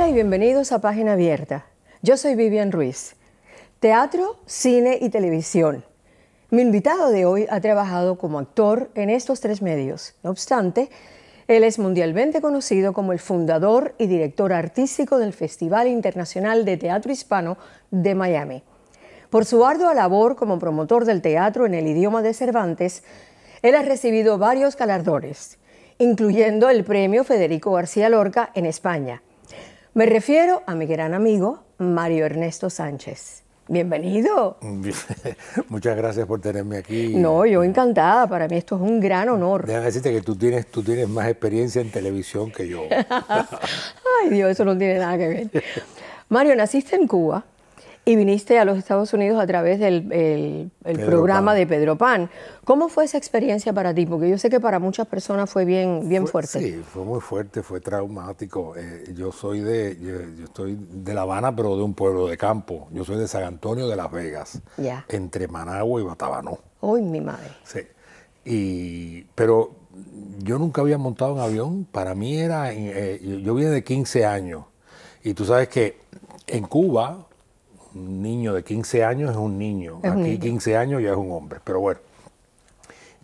Hola y bienvenidos a Página Abierta. Yo soy Vivian Ruiz. Teatro, cine y televisión. Mi invitado de hoy ha trabajado como actor en estos tres medios. No obstante, él es mundialmente conocido como el fundador y director artístico del Festival Internacional de Teatro Hispano de Miami. Por su ardua labor como promotor del teatro en el idioma de Cervantes, él ha recibido varios galardones, incluyendo el premio Federico García Lorca en España, me refiero a mi gran amigo Mario Ernesto Sánchez. Bienvenido. Muchas gracias por tenerme aquí. No, yo encantada. Para mí esto es un gran honor. Déjame decirte que tú tienes, tú tienes más experiencia en televisión que yo. Ay, Dios, eso no tiene nada que ver. Mario, naciste en Cuba, y viniste a los Estados Unidos a través del programa de Pedro Pan. ¿Cómo fue esa experiencia para ti? Porque yo sé que para muchas personas fue bien, bien fuerte. Sí, fue muy fuerte, fue traumático. Eh, yo soy de, yo, estoy de La Habana, pero de un pueblo de campo. Yo soy de San Antonio de Las Vegas, entre Managua y Batabanó. Uy, mi madre. Sí. Y, pero yo nunca había montado un avión. Para mí era, eh, yo vine de 15 años. Y tú sabes que en Cuba niño de 15 años es un niño. Aquí 15 años ya es un hombre. Pero bueno,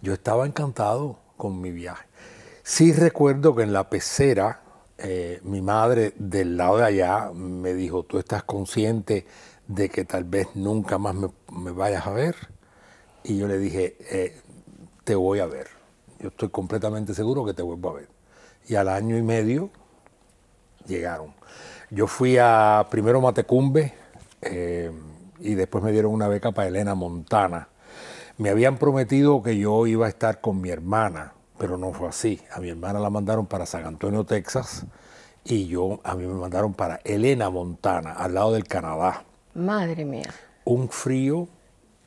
yo estaba encantado con mi viaje. Sí recuerdo que en la pecera, eh, mi madre del lado de allá me dijo, tú estás consciente de que tal vez nunca más me, vayas a ver. Y yo le dije, eh, te voy a ver. Yo estoy completamente seguro que te vuelvo a ver. Y al año y medio llegaron. Yo fui a primero Matecumbe, eh, y después me dieron una beca para Elena Montana. Me habían prometido que yo iba a estar con mi hermana, pero no fue así. A mi hermana la mandaron para San Antonio, Texas, y yo a mí me mandaron para Elena Montana, al lado del Canadá. Madre mía. Un frío,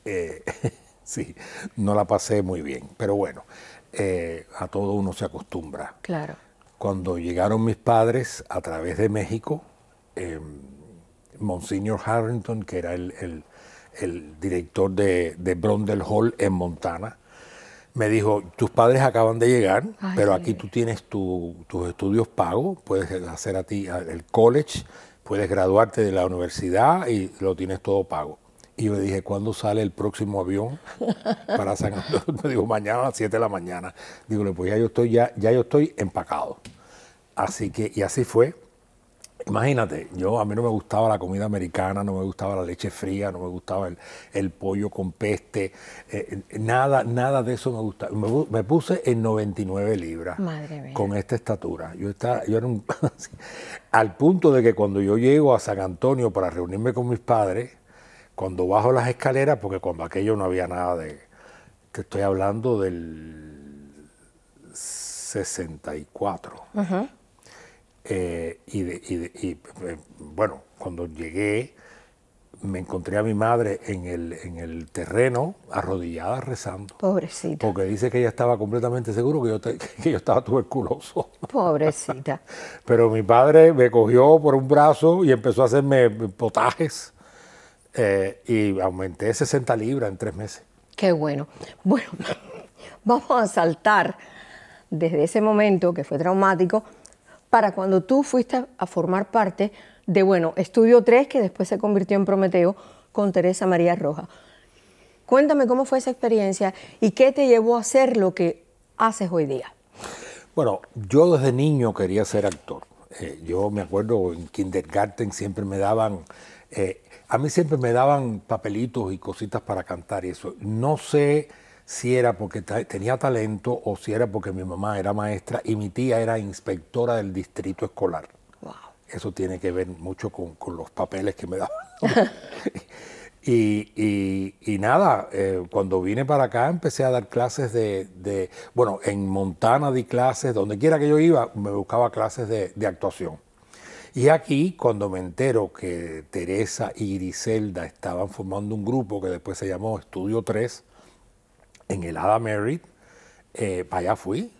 eh, sí, no la pasé muy bien, pero bueno, eh, a todo uno se acostumbra. Claro. Cuando llegaron mis padres a través de México, em, Monsignor Harrington, que era el, director de, de, Hall en Montana, me dijo, tus padres acaban de llegar, pero aquí tú tienes tus estudios pagos, puedes hacer a ti el college, puedes graduarte de la universidad y lo tienes todo pago. Y yo le dije, ¿cuándo sale el próximo avión para San Antonio? Me dijo, mañana a las 7 de la mañana. Digo, pues ya yo estoy, ya, ya yo estoy empacado. Así que, y así fue. Imagínate, yo a mí no me gustaba la comida americana, no me gustaba la leche fría, no me gustaba el, pollo con peste, eh, eh, nada, nada de eso me gustaba. Me, puse en 99 libras con esta estatura. Yo estaba, yo era al punto de que cuando yo llego a San Antonio para reunirme con mis padres, cuando bajo las escaleras, porque cuando aquello no había nada de, te estoy hablando del 64. Eh, y, eh, bueno, cuando llegué, me encontré a mi madre en el, terreno, arrodillada, rezando. Pobrecita. Porque dice que ella estaba completamente seguro que yo, yo estaba tuberculoso. Pobrecita. Pero mi padre me cogió por un brazo y empezó a hacerme potajes. Eh, y aumenté 60 libras en tres meses. Qué bueno. Bueno, vamos a saltar desde ese momento que fue traumático para cuando tú fuiste a formar parte de, bueno, Estudio 3, que después se convirtió en Prometeo, con Teresa María Roja. Cuéntame cómo fue esa experiencia y qué te llevó a hacer lo que haces hoy día. Bueno, yo desde niño quería ser actor. Eh, yo me acuerdo en kindergarten siempre me daban, eh, a mí siempre me daban papelitos y cositas para cantar y eso. No sé si era porque tenía talento o si era porque mi mamá era maestra y mi tía era inspectora del distrito escolar. Eso tiene que ver mucho con, los papeles que me daban. y, nada, eh, cuando vine para acá empecé a dar clases de, bueno, en Montana di clases, donde quiera que yo iba, me buscaba clases de, de actuación. Y aquí, cuando me entero que Teresa y Griselda estaban formando un grupo que después se llamó Estudio 3, en el Ada Merritt, eh, para allá fui.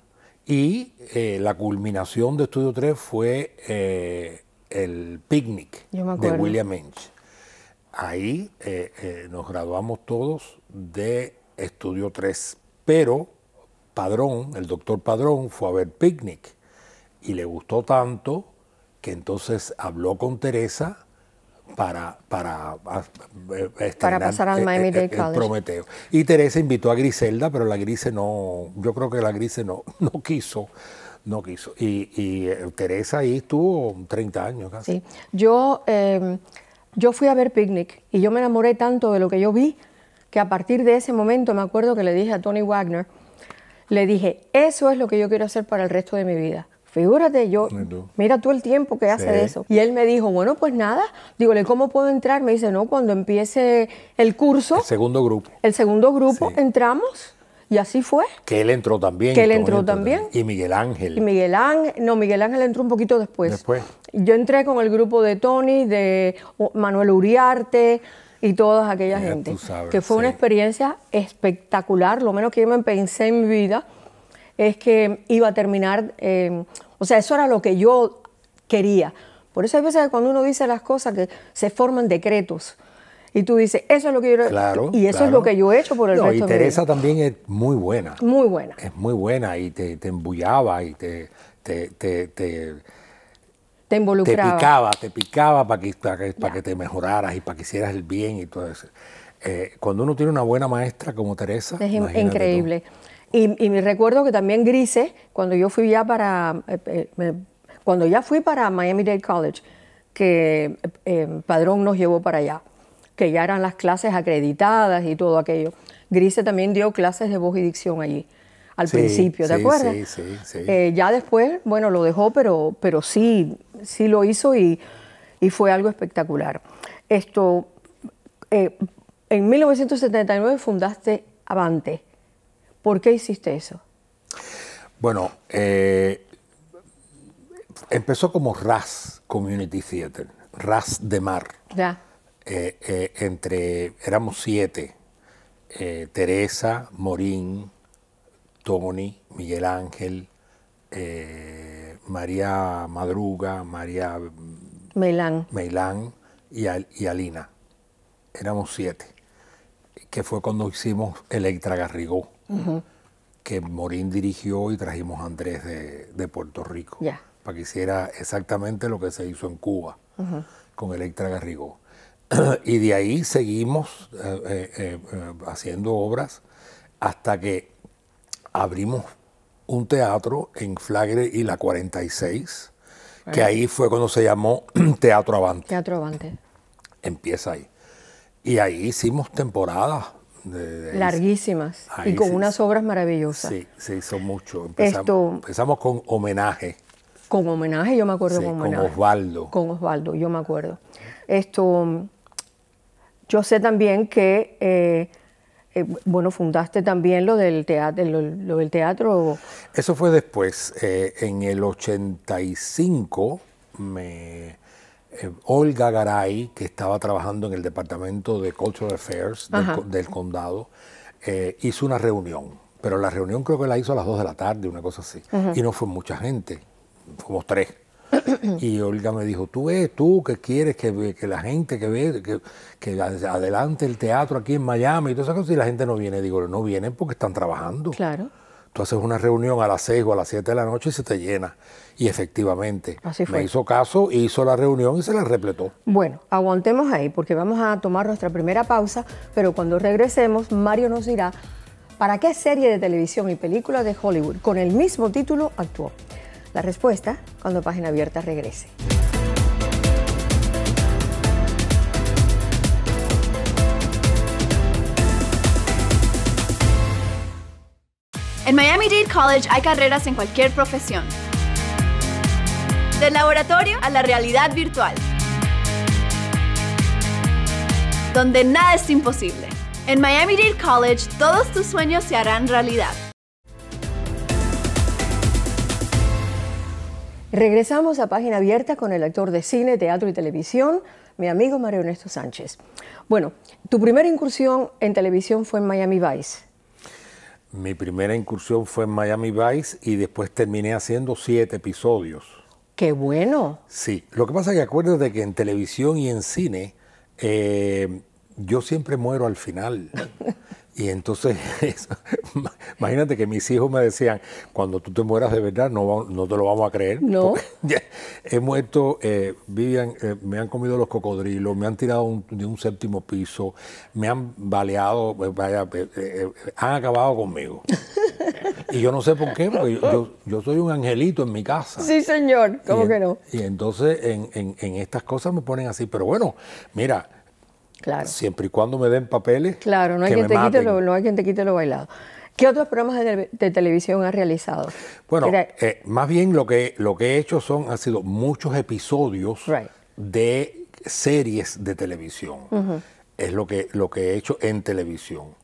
Y eh, la culminación de Estudio 3 fue eh, el picnic de William Inch. Ahí nos graduamos todos de Estudio 3, pero Padrón, el doctor Padrón, fue a ver picnic y le gustó tanto que entonces habló con Teresa para, ah, eh, para, pasar al eh, eh, Miami Prometeo. Y Teresa invitó a Griselda, pero la Grise no, yo creo que la Grise no, no quiso. No quiso. Y, Teresa ahí estuvo 30 años casi. Yo, em, yo fui a ver Picnic y yo me enamoré tanto de lo que yo vi que a partir de ese momento me acuerdo que le dije a Tony Wagner, le dije, eso es lo que yo quiero hacer para el resto de mi vida Figúrate, yo, mira tú el tiempo que hace de eso. Y él me dijo, bueno, pues nada, digo, ¿cómo puedo entrar? Me dice, no, cuando empiece el curso. segundo grupo. El segundo grupo, entramos. Y así fue. Que él entró también. Que él entró, también. Y Miguel Ángel. Y Miguel Ángel, no, Miguel Ángel entró un poquito después. Después. Yo entré con el grupo de Tony, de Manuel Uriarte y toda aquella gente. que fue una experiencia espectacular, lo menos que yo me pensé en mi vida es que iba a terminar, em, o sea, eso era lo que yo quería. Por eso hay veces cuando uno dice las cosas que se forman decretos. Y tú dices, eso es lo que yo Y eso es lo que yo he hecho por el no, resto y Teresa también es muy buena. Muy buena. Es muy buena y te, te embullaba y te, te, te, te te involucraba. Te picaba, te picaba para que, para que, para que, te mejoraras y para que hicieras el bien y todo eso. Eh, cuando uno tiene una buena maestra como Teresa. Es increíble. Y, me recuerdo que también Grise, cuando yo fui ya para, eh, eh, cuando ya fui para Miami Dade College, que eh, Padrón nos llevó para allá, que ya eran las clases acreditadas y todo aquello. Grise también dio clases de voz y dicción allí, al principio, ¿de acuerdo? Sí, sí, sí. ya después, bueno, lo dejó, pero, pero sí, sí lo hizo y, y fue algo espectacular. Esto, en 1979 fundaste Avante. ¿Por qué hiciste eso? Bueno, eh, empezó como RAS Community Theater, RAS de mar. Ya. Eh, eh, entre, éramos siete, Teresa, Morín, Tony, Miguel Ángel, María Madruga, María Meilán, Meilán y, y Alina. Éramos siete, que fue cuando hicimos Electra Garrigó que Morín dirigió y trajimos a Andrés de, Puerto Rico para que hiciera exactamente lo que se hizo en Cuba con Electra Garrigó. y de ahí seguimos eh, eh, eh, haciendo obras hasta que abrimos un teatro en Flagre y la 46, que ahí fue cuando se llamó Teatro Avante. Teatro Avante. Empieza ahí. Y ahí hicimos temporadas Larguísimas y con unas obras maravillosas. Sí, se hizo mucho. Empezamos, empezamos con homenaje. Con homenaje, yo me acuerdo con Osvaldo. Con Osvaldo, yo me acuerdo. Esto, yo sé también que, eh, eh, bueno, fundaste también lo del teatro. Eso fue después, eh, en el 85 me eh, Olga Garay, que estaba trabajando en el Departamento de Cultural Affairs del, condado, eh, hizo una reunión, pero la reunión creo que la hizo a las 2 de la tarde, una cosa así, y no fue mucha gente, fuimos tres. y Olga me dijo, tú ves, tú que quieres que, la gente que ve, que, adelante el teatro aquí en Miami y todas esas cosas, y la gente no viene, digo, no vienen porque están trabajando. Claro haces una reunión a las 6 o a las 7 de la noche y se te llena. Y efectivamente, Así me hizo caso, hizo la reunión y se la repletó. Bueno, aguantemos ahí porque vamos a tomar nuestra primera pausa, pero cuando regresemos, Mario nos dirá para qué serie de televisión y película de Hollywood con el mismo título actuó. La respuesta cuando Página Abierta regrese. En Miami-Dade College hay carreras en cualquier profesión. Del laboratorio a la realidad virtual. Donde nada es imposible. En Miami-Dade College todos tus sueños se harán realidad. Regresamos a Página Abierta con el actor de cine, teatro y televisión, mi amigo Mario Ernesto Sánchez. Bueno, tu primera incursión en televisión fue en Miami Vice mi primera incursión fue en Miami Vice y después terminé haciendo siete episodios. ¡Qué bueno! Sí, lo que pasa es que acuérdate que en televisión y en cine eh, yo siempre muero al final. Y entonces, imagínate que mis hijos me decían, cuando tú te mueras de verdad, no, no te lo vamos a creer. No. He muerto, eh, eh, me han comido los cocodrilos, me han tirado de un séptimo piso, me han baleado, pues, eh, han acabado conmigo. y yo no sé por qué, porque yo, soy un angelito en mi casa. Sí, señor, ¿cómo que no? Y entonces en estas cosas me ponen así, pero bueno, mira Siempre y cuando me den papeles. Claro, no hay, que quien, te quite lo, bailado. ¿Qué otros programas de, televisión has realizado? Bueno, eh, más bien lo que, lo que he hecho son, han sido muchos episodios de series de televisión. Es lo que, lo que he hecho en televisión.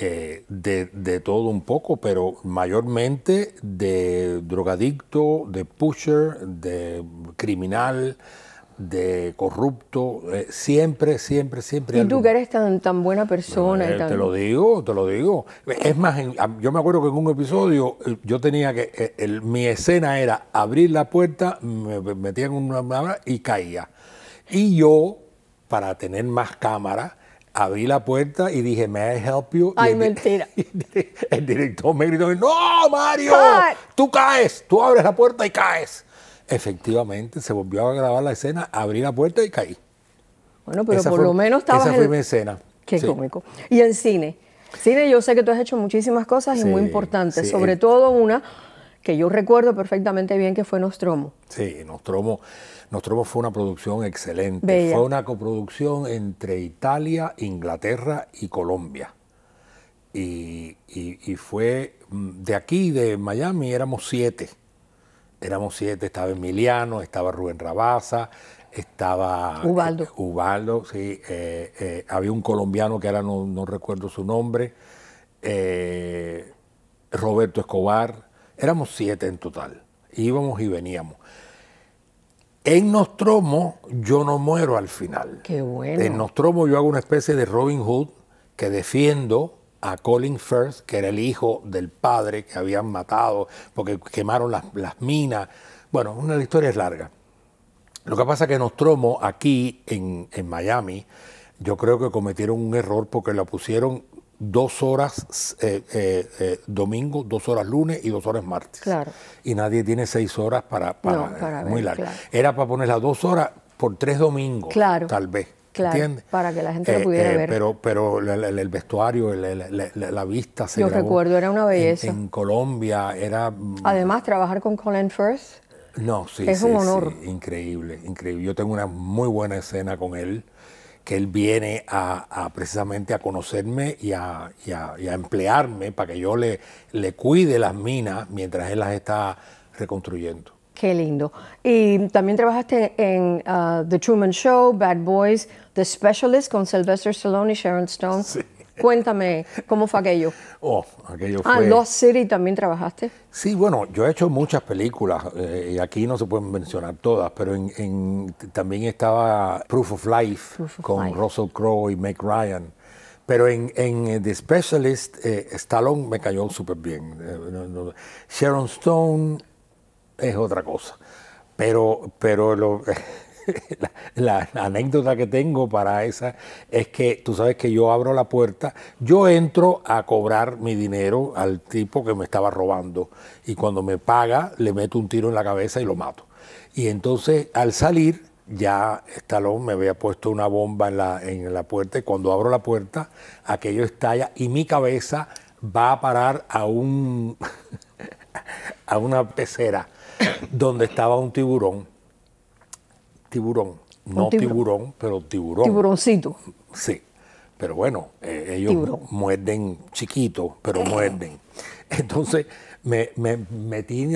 Eh, de, de, todo un poco, pero mayormente de drogadicto, de pusher, de criminal, de corrupto, eh, siempre, siempre, siempre. Y tú que eres tan, tan buena persona. Eh, te lo digo, te lo digo. Es más, yo me acuerdo que en un episodio eh, yo tenía que, mi escena era abrir la puerta, me metía en una, palabra y caía. Y yo, para tener más cámara, abrí la puerta y dije, may I help you? Ay, mentira. el director me gritó, no, Mario, tú caes, tú abres la puerta y caes. Efectivamente, se volvió a grabar la escena, abrí la puerta y caí. Bueno, pero por lo menos estaba. Esa fue mi escena. Qué cómico. Y en cine. Cine, yo sé que tú has hecho muchísimas cosas y muy importantes, sobre todo una que yo recuerdo perfectamente bien que fue Nostromo. Sí, Nostromo, Nostromo fue una producción excelente. Fue una coproducción entre Italia, Inglaterra y Colombia. Y, y fue mm, de aquí, de Miami, éramos siete éramos siete, estaba Emiliano, estaba Rubén Rabaza, estaba Ubaldo, eh, Ubaldo sí, eh, eh, había un colombiano que ahora no, no recuerdo su nombre, Roberto Escobar, éramos siete en total, íbamos y veníamos. En Nostromo yo no muero al final. Qué bueno. En Nostromo yo hago una especie de Robin Hood que defiendo a Colin Firth, que era el hijo del padre que habían matado porque quemaron las, las minas. Bueno, una historia es larga. Lo que pasa es que Nostromo aquí en, Miami, yo creo que cometieron un error porque la pusieron dos horas eh, eh, eh, domingo, dos horas lunes y dos horas martes. Claro. Y nadie tiene seis horas para... para, muy ver, Era para ponerla dos horas por tres domingos, claro. tal vez para que la gente lo eh, pudiera eh, ver. Pero, pero el vestuario, la, vista se Yo recuerdo, era una belleza. En, Colombia era... Además, trabajar con Colin First. no, sí, es un honor. Sí, increíble, increíble. Yo tengo una muy buena escena con él, que él viene a, precisamente a conocerme y a, emplearme para que yo le, le cuide las minas mientras él las está reconstruyendo. Qué lindo. Y también trabajaste en uh, The Truman Show, Bad Boys. The Specialist con Sylvester Stallone y Sharon Stone. Cuéntame, ¿cómo fue aquello? Oh, aquello ah, fue... Ah, Lost City también trabajaste. Sí, bueno, yo he hecho muchas películas eh, y aquí no se pueden mencionar todas, pero en, también estaba Proof of Life con Russell Crowe y Meg Ryan. Pero en, eh, The Specialist, eh, Stallone me cayó súper bien. Sharon Stone es otra cosa. Pero, pero lo, la, anécdota que tengo para esa es que tú sabes que yo abro la puerta, yo entro a cobrar mi dinero al tipo que me estaba robando y cuando me paga le meto un tiro en la cabeza y lo mato. Y entonces al salir ya Estalón me había puesto una bomba en la, en la puerta y cuando abro la puerta aquello estalla y mi cabeza va a parar a un a una pecera donde estaba un tiburón tiburón. No tiburón. pero tiburón. Tiburoncito. Sí. Pero bueno, eh, ellos muerden chiquito, pero eh. muerden. Entonces, me, metí,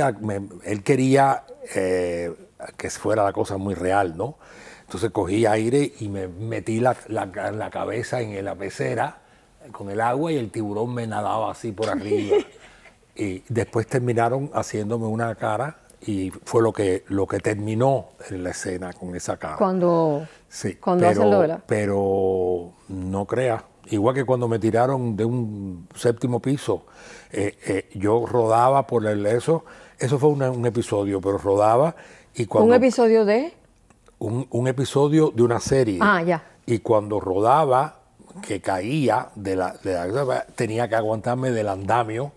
él quería eh, que fuera la cosa muy real, ¿no? Entonces cogí aire y me metí la, la cabeza en la pecera con el agua y el tiburón me nadaba así por arriba. y después terminaron haciéndome una cara y fue lo que, lo que terminó en la escena con esa cara. Cuando, sí, pero, Pero no crea igual que cuando me tiraron de un séptimo piso, eh, eh, yo rodaba por el eso, eso fue un episodio, pero rodaba y cuando... ¿Un episodio de...? Un, episodio de una serie. Ah, ya. Y cuando rodaba, que caía de la, de tenía que aguantarme del andamio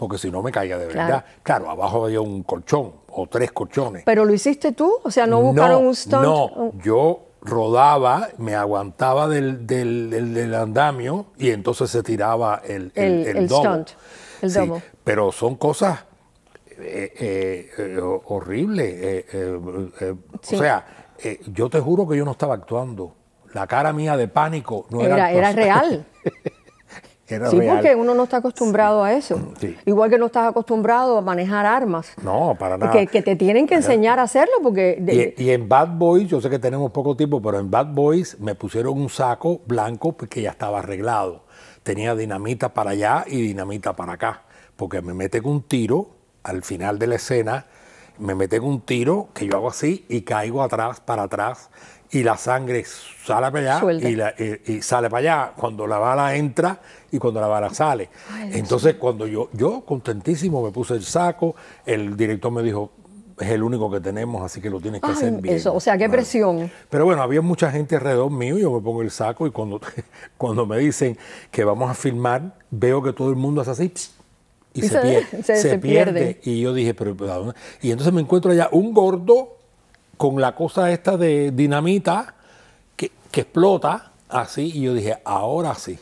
porque si no me caía de verdad. Claro. abajo había un colchón o tres colchones. ¿Pero lo hiciste tú? O sea, ¿no buscaron un stunt? No, oh. yo rodaba, me aguantaba del, del, andamio y entonces se tiraba el, el, el, domo. stunt, Pero son cosas eh, eh, eh, horribles. O sea, yo te juro que yo no estaba actuando. La cara mía de pánico no era, era, era real. sí, porque uno no está acostumbrado a eso. Igual que no estás acostumbrado a manejar armas. No, para nada. Que, te tienen que enseñar a hacerlo porque... Y, en Bad Boys, yo sé que tenemos poco tiempo, pero en Bad Boys me pusieron un saco blanco que ya estaba arreglado. Tenía dinamita para allá y dinamita para acá. Porque me meten un tiro al final de la escena, me meten un tiro que yo hago así y caigo atrás, para atrás y la sangre sale para allá y, sale para allá cuando la bala entra y cuando la bala sale. Entonces cuando yo, yo contentísimo me puse el saco, el director me dijo, es el único que tenemos, así que lo tienes que hacer bien. o sea, qué presión. Pero bueno, había mucha gente alrededor mío, yo me pongo el saco y cuando, cuando me dicen que vamos a filmar, veo que todo el mundo hace así. y, se, pierde, Y yo dije, pero, Y entonces me encuentro allá un gordo con la cosa esta de dinamita que, explota así. Y yo dije, ahora sí.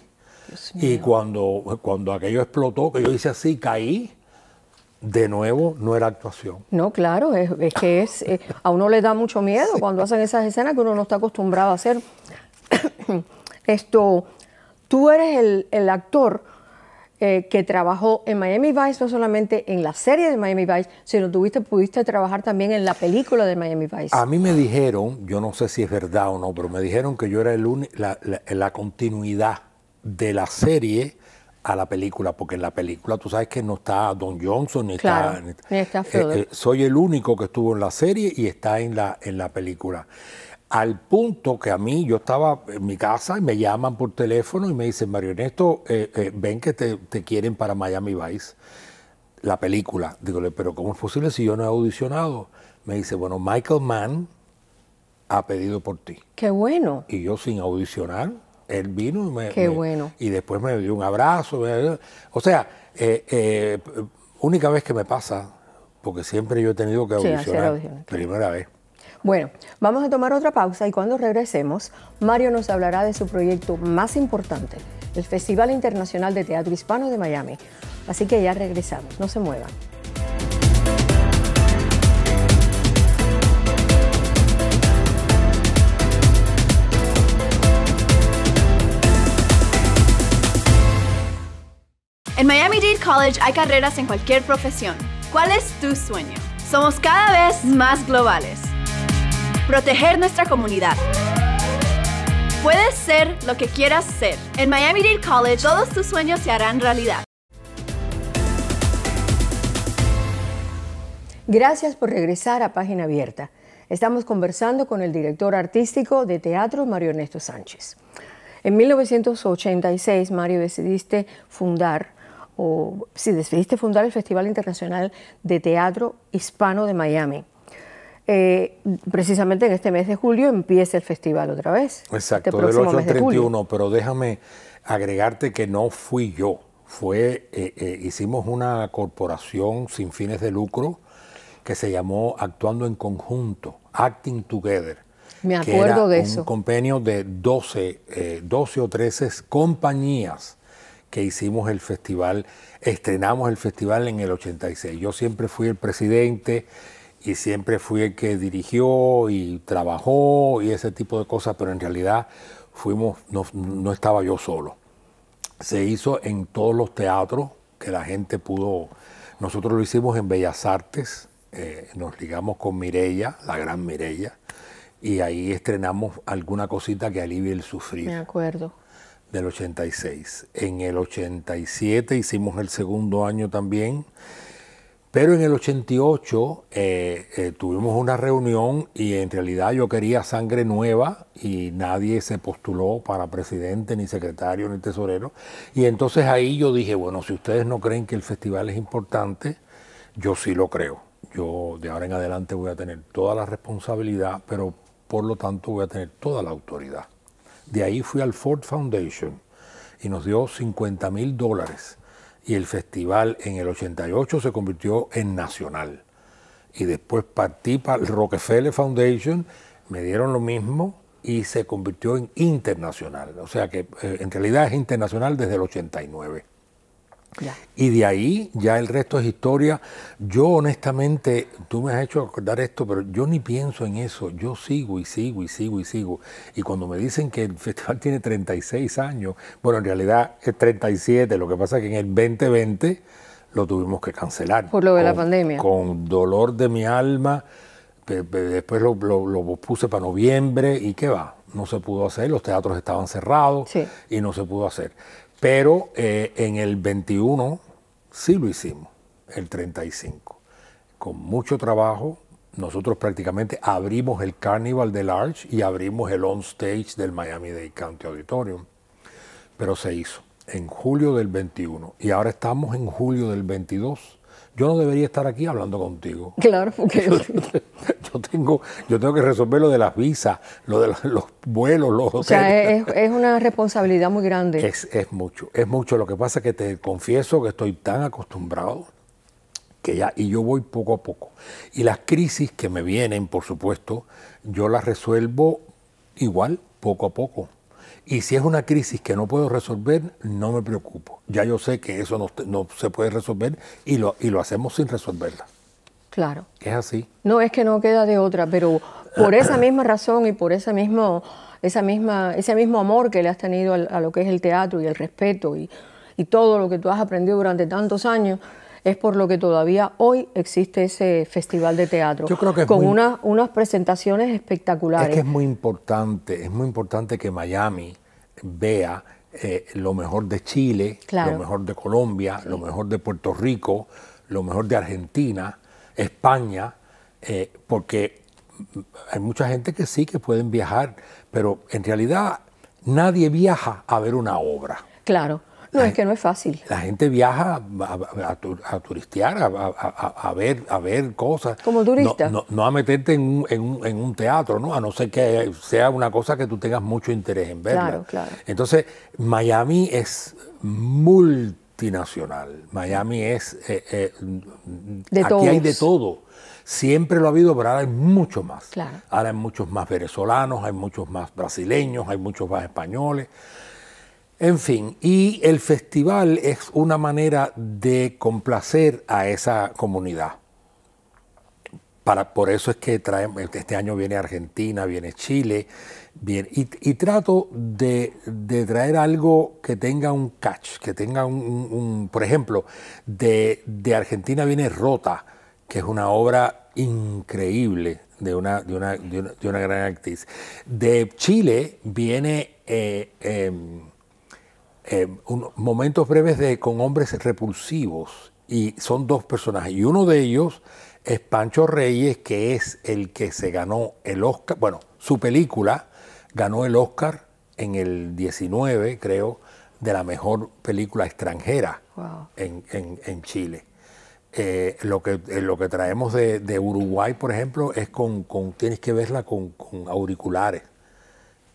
Y cuando, cuando aquello explotó, que yo hice así, caí. De nuevo, no era actuación. No, claro, es, que es, eh, a uno le da mucho miedo cuando hacen esas escenas que uno no está acostumbrado a hacer. Esto, tú eres el, el actor eh, que trabajó en Miami Vice, no solamente en la serie de Miami Vice, sino tuviste, pudiste trabajar también en la película de Miami Vice. A mí me dijeron, yo no sé si es verdad o no, pero me dijeron que yo era el la, la, continuidad de la serie a la película, porque en la película tú sabes que no está Don Johnson ni está, eh, eh, soy el único que estuvo en la serie y está en la en la película. Al punto que a mí, yo estaba en mi casa y me llaman por teléfono y me dicen, Mario Ernesto, eh, eh, ven que te, quieren para Miami Vice, la película. Digo, pero ¿cómo es posible si yo no he audicionado? Me dice, bueno, Michael Mann ha pedido por ti. Qué bueno. Y yo sin audicionar, él vino y me... bueno. Y después me dio un abrazo. o sea, eh, única vez que me pasa, porque siempre yo he tenido que audicionar, primera vez bueno, vamos a tomar otra pausa y cuando regresemos, Mario nos hablará de su proyecto más importante, el Festival Internacional de Teatro Hispano de Miami. Así que ya regresamos, no se muevan. En Miami-Dade College hay carreras en cualquier profesión. ¿Cuál es tu sueño? Somos cada vez más globales proteger nuestra comunidad. Puedes ser lo que quieras ser. En Miami-Dade College, todos tus sueños se harán realidad. Gracias por regresar a Página Abierta. Estamos conversando con el director artístico de teatro, Mario Ernesto Sánchez. En 1986, Mario, decidiste fundar, o decidiste fundar el Festival Internacional de Teatro Hispano de Miami. Eh, precisamente en este mes de julio empieza el festival otra vez. Este Exacto, 31, pero déjame agregarte que no fui yo, fue, eh, eh, hicimos una corporación sin fines de lucro que se llamó Actuando en Conjunto, Acting Together. Me acuerdo de eso. Un convenio de 12, 12 o 13 compañías que hicimos el festival, estrenamos el festival en el 86. Yo siempre fui el presidente, y siempre fui el que dirigió y trabajó y ese tipo de cosas, pero en realidad fuimos, no, estaba yo solo. Se hizo en todos los teatros que la gente pudo. Nosotros lo hicimos en Bellas Artes, eh, nos ligamos con Mirella, la gran Mirella, y ahí estrenamos alguna cosita que alivie el sufrir. Me acuerdo. Del 86. En el 87 hicimos el segundo año también pero en el 88 eh, eh, tuvimos una reunión y en realidad yo quería sangre nueva y nadie se postuló para presidente, ni secretario, ni tesorero. Y entonces ahí yo dije, bueno, si ustedes no creen que el festival es importante, yo sí lo creo. Yo de ahora en adelante voy a tener toda la responsabilidad, pero por lo tanto voy a tener toda la autoridad. De ahí fui al Ford Foundation y nos dio 50 mil dólares y el festival en el 88 se convirtió en nacional. Y después partí para el Rockefeller Foundation, me dieron lo mismo y se convirtió en internacional. O sea que eh, en realidad es internacional desde el 89. Y de ahí ya el resto es historia. Yo honestamente, tú me has hecho acordar esto, pero yo ni pienso en eso. Yo sigo y sigo y sigo y sigo. Y cuando me dicen que el festival tiene 36 años, bueno, en realidad es 37, lo que pasa es que en el 2020 lo tuvimos que cancelar. Por lo de la pandemia. Con dolor de mi alma. Después lo, puse para noviembre y qué va, no se pudo hacer, los teatros estaban cerrados y no se pudo hacer. Pero eh, en el 21 sí lo hicimos, el 35. Con mucho trabajo, nosotros prácticamente abrimos el Carnival del Arch y abrimos el on stage del Miami Dade County Auditorium. Pero se hizo en julio del 21 y ahora estamos en julio del 22 yo no debería estar aquí hablando contigo. Claro, porque yo, tengo, yo tengo que resolver lo de las visas, lo de los vuelos, los O sea, es, una responsabilidad muy grande. Es, es mucho, es mucho. Lo que pasa es que te confieso que estoy tan acostumbrado que ya, y yo voy poco a poco. Y las crisis que me vienen, por supuesto, yo las resuelvo igual, poco a poco. Y si es una crisis que no puedo resolver, no me preocupo. Ya yo sé que eso no, se puede resolver y lo, y lo hacemos sin resolverla. Claro. Es así. No es que no queda de otra, pero por esa misma razón y por esa mismo, esa misma, ese mismo amor que le has tenido a, lo que es el teatro y el respeto y todo lo que tú has aprendido durante tantos años, es por lo que todavía hoy existe ese festival de teatro. Yo creo que con unas, unas presentaciones espectaculares. Es que es muy importante, es muy importante que Miami vea eh, lo mejor de Chile, lo mejor de Colombia, lo mejor de Puerto Rico, lo mejor de Argentina, España, eh, porque hay mucha gente que sí que pueden viajar, pero en realidad nadie viaja a ver una obra. Claro. No, es que no es fácil. La gente viaja a, turistear, a, ver, a ver cosas. Como turista. No, a meterte en un, teatro, ¿no? A no ser que sea una cosa que tú tengas mucho interés en verla. Claro, claro. Entonces, Miami es multinacional. Miami es... Eh, eh, de aquí hay de todo. Siempre lo ha habido, pero ahora hay mucho más. Ahora hay muchos más venezolanos, hay muchos más brasileños, hay muchos más españoles. En fin, y el festival es una manera de complacer a esa comunidad. por eso es que traemos, este año viene Argentina, viene Chile, y, trato de, traer algo que tenga un catch, que tenga un, por ejemplo, de, Argentina viene Rota, que es una obra increíble de una, una, gran actriz. De Chile viene... Eh, em, eh, momentos breves de, con hombres repulsivos. Y son dos personajes. Y uno de ellos es Pancho Reyes, que es el que se ganó el Oscar. Bueno, su película ganó el Oscar en el 19, creo, de la mejor película extranjera en, Chile. Eh, lo, que, eh, lo que traemos de, Uruguay, por ejemplo, es con, tienes que verla con, con auriculares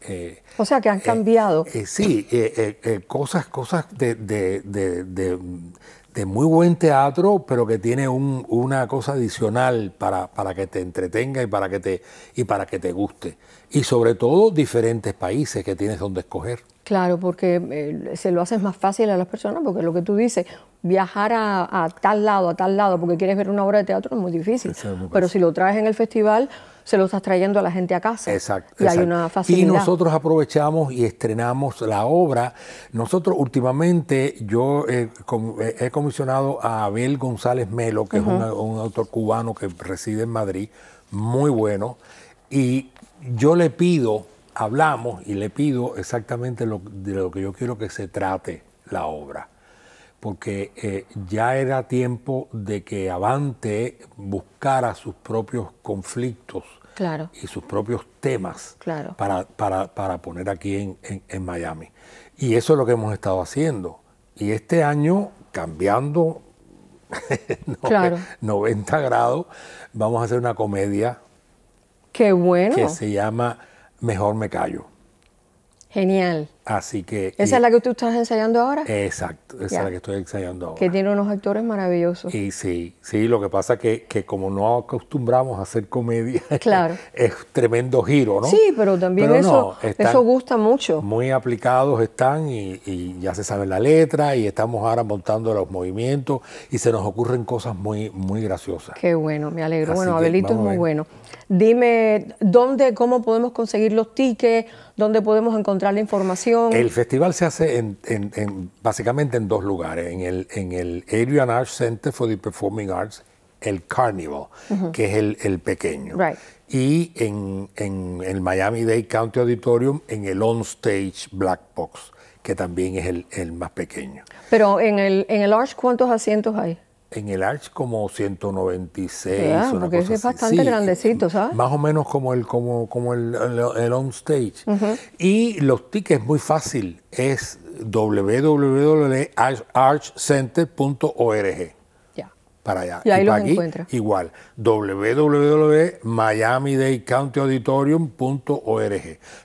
eh, o sea que han eh, cambiado. Eh, sí, cosas, cosas de, muy buen teatro, pero que tiene una cosa adicional para, que te entretenga y para que te, y para que te guste. Y sobre todo diferentes países que tienes donde escoger. Claro, porque se lo haces más fácil a las personas, porque lo que tú dices, viajar a, tal lado, a tal lado, porque quieres ver una obra de teatro es muy difícil. pero si lo traes en el festival se lo estás trayendo a la gente a casa. Exacto. Y hay una facilidad. Y nosotros aprovechamos y estrenamos la obra. Nosotros últimamente, yo eh, eh, he comisionado a Abel González Melo, que es un autor cubano que reside en Madrid, muy bueno. Y yo le pido, hablamos y le pido exactamente de lo que yo quiero que se trate la obra porque eh, ya era tiempo de que Avante buscara sus propios conflictos y sus propios temas para, para, poner aquí en, Miami. Y eso es lo que hemos estado haciendo. Y este año, cambiando 90 grados, vamos a hacer una comedia. bueno. Que se llama Mejor me callo. Genial. Así que. ¿Esa es la que tú estás ensayando ahora? Exacto, esa es la que estoy ensayando ahora. Que tiene unos actores maravillosos. Y sí, sí, lo que pasa es que, como no acostumbramos a hacer comedia, claro. es tremendo giro, ¿no? Sí, pero también eso, eso gusta mucho. Muy aplicados están y, ya se sabe la letra y estamos ahora montando los movimientos y se nos ocurren cosas muy, muy graciosas. Qué bueno, me alegro. bueno, Abelito es muy bueno. Dime, ¿dónde, cómo podemos conseguir los tickets? ¿Dónde podemos encontrar la información? El festival se hace en, básicamente en dos lugares, en el, en el Adrian Arts Center for the Performing Arts, el Carnival, que es el, pequeño, y en, el Miami Dade County Auditorium, en el On Stage Black Box, que también es el, más pequeño. Pero en el, en el ¿cuántos asientos hay? en el Arch como 196. porque es bastante grandecito, Más o menos como el, como, como el, on stage. Y los tickets muy fácil, es www.archcenter.org. Ya. Para allá. Y ahí aquí, Igual, wwwmiami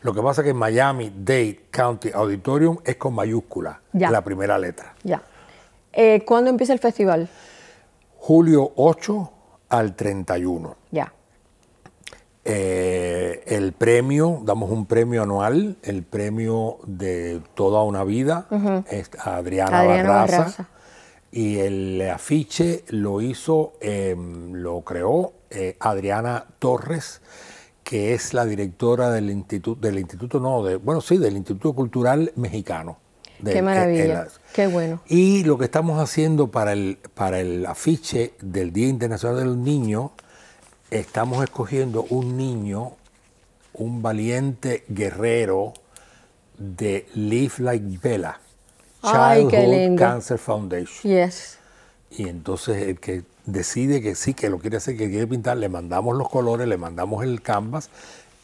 Lo que pasa es que Miami-Dade County Auditorium es con mayúscula, la primera letra. Ya. Eh, ¿Cuándo empieza el festival? julio 8 al 31. Ya. Eh, el premio, damos un premio anual, el premio de toda una vida, a Adriana, Barraza, Y el afiche lo hizo, em, lo creó eh, Adriana Torres, que es la directora del Instituto, del Instituto, no, de, bueno, sí, del Instituto Cultural Mexicano. Qué e- maravilla. Qué bueno. Y lo que estamos haciendo para el, para el afiche del Día Internacional del Niño, estamos escogiendo un niño, un valiente guerrero de Live Like Bella, Childhood Cancer Foundation. Yes. Y entonces el que decide que sí, que lo quiere hacer, que quiere pintar, le mandamos los colores, le mandamos el canvas.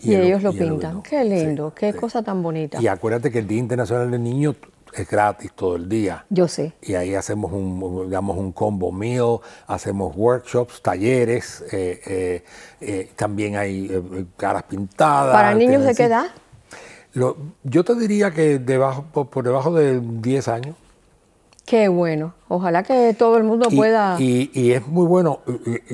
Y, ellos lo pintan. Qué lindo, qué cosa tan bonita. Y acuérdate que el Día Internacional del Niño es gratis todo el día. Yo sé. Y ahí hacemos un, digamos, un combo meal, hacemos workshops, talleres, eh, eh, eh, también hay caras pintadas. ¿Para niños de qué edad? yo te diría que debajo, por, debajo de 10 años. Qué bueno. Ojalá que todo el mundo pueda. Y, y, es muy bueno.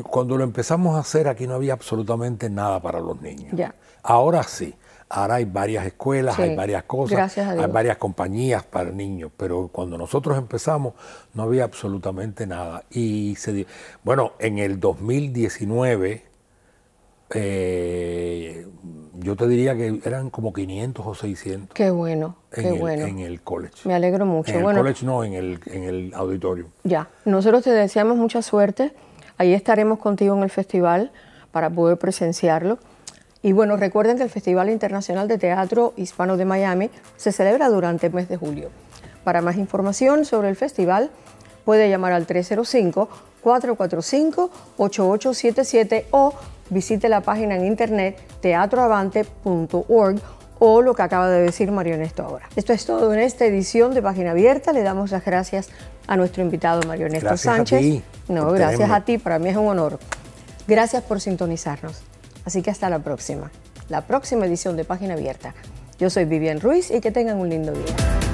Cuando lo empezamos a hacer, aquí no había absolutamente nada para los niños. Ya. Ahora sí. Ahora hay varias escuelas, hay varias cosas, hay varias compañías para niños, pero cuando nosotros empezamos no había absolutamente nada. Y se bueno, en el 2019 eh, yo te diría que eran como 500 o 600. Qué bueno, qué bueno. En el college. Me alegro mucho. En el college no, en el auditorio. Ya, nosotros te deseamos mucha suerte. Ahí estaremos contigo en el festival para poder presenciarlo. Y bueno, recuerden que el Festival Internacional de Teatro Hispano de Miami se celebra durante el mes de julio. Para más información sobre el festival, puede llamar al 305-445-8877 o visite la página en internet teatroavante.org o lo que acaba de decir Marionesto ahora. Esto es todo en esta edición de Página Abierta. Le damos las gracias a nuestro invitado Marionesto gracias Sánchez. A ti. No, gracias a ti, para mí es un honor. Gracias por sintonizarnos. Así que hasta la próxima, la próxima edición de Página Abierta. Yo soy Vivian Ruiz y que tengan un lindo día.